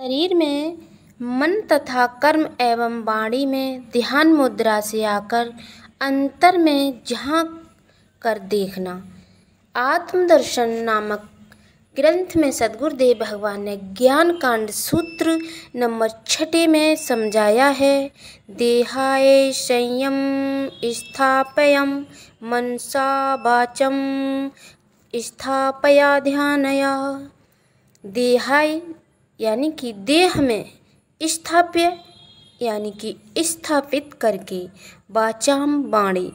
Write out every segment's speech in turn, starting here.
शरीर में मन तथा कर्म एवं वाणी में ध्यान मुद्रा से आकर अंतर में झांक कर देखना आत्मदर्शन नामक ग्रंथ में सदगुरुदेव भगवान ने ज्ञान कांड सूत्र नंबर छठे में समझाया है देहाय संयम स्थापयम मनसा वाचम स्थापया ध्यानया देहाय यानी कि देह में स्थाप्य यानी कि स्थापित करके बाचाम बाणी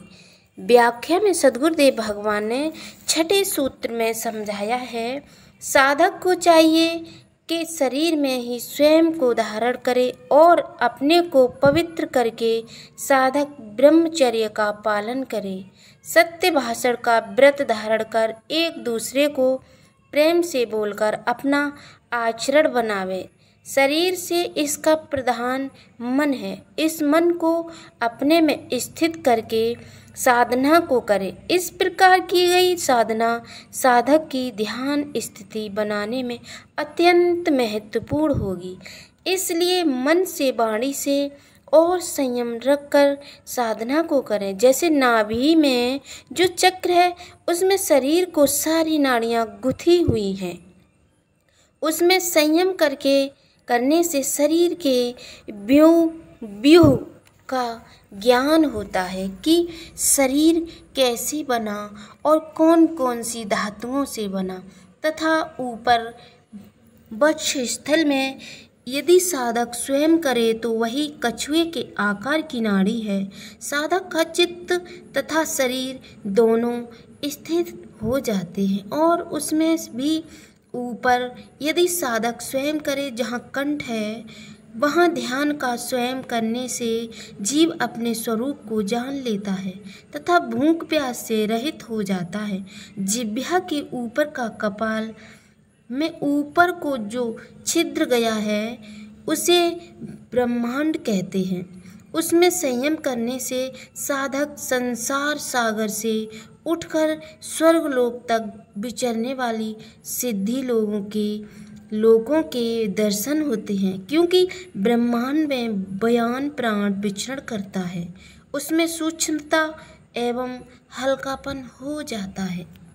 व्याख्या में सदगुरुदेव भगवान ने छठे सूत्र में समझाया है साधक को चाहिए कि शरीर में ही स्वयं को धारण करे और अपने को पवित्र करके साधक ब्रह्मचर्य का पालन करे सत्य भाषण का व्रत धारण कर एक दूसरे को प्रेम से बोलकर अपना आचरण बनावे शरीर से इसका प्रधान मन है इस मन को अपने में स्थित करके साधना को करे इस प्रकार की गई साधना साधक की ध्यान स्थिति बनाने में अत्यंत महत्वपूर्ण होगी इसलिए मन से वाणी से और संयम रखकर साधना को करें जैसे नाभि में जो चक्र है उसमें शरीर को सारी नाड़ियाँ गुथी हुई हैं उसमें संयम करके करने से शरीर के व्यू व्यूह का ज्ञान होता है कि शरीर कैसे बना और कौन कौन सी धातुओं से बना तथा ऊपर वक्ष स्थल में यदि साधक स्वयं करे तो वही कछुए के आकार की नाड़ी है साधक का चित्त तथा शरीर दोनों स्थित हो जाते हैं और उसमें भी ऊपर यदि साधक स्वयं करे जहाँ कंठ है वहाँ ध्यान का स्वयं करने से जीव अपने स्वरूप को जान लेता है तथा भूख प्यास से रहित हो जाता है जिभ्या के ऊपर का कपाल में ऊपर को जो छिद्र गया है उसे ब्रह्मांड कहते हैं उसमें संयम करने से साधक संसार सागर से उठकर स्वर्गलोक तक विचरने वाली सिद्धि लोगों के लोगों के दर्शन होते हैं क्योंकि ब्रह्मांड में बयान प्राण विचरण करता है उसमें सूक्ष्मता एवं हल्कापन हो जाता है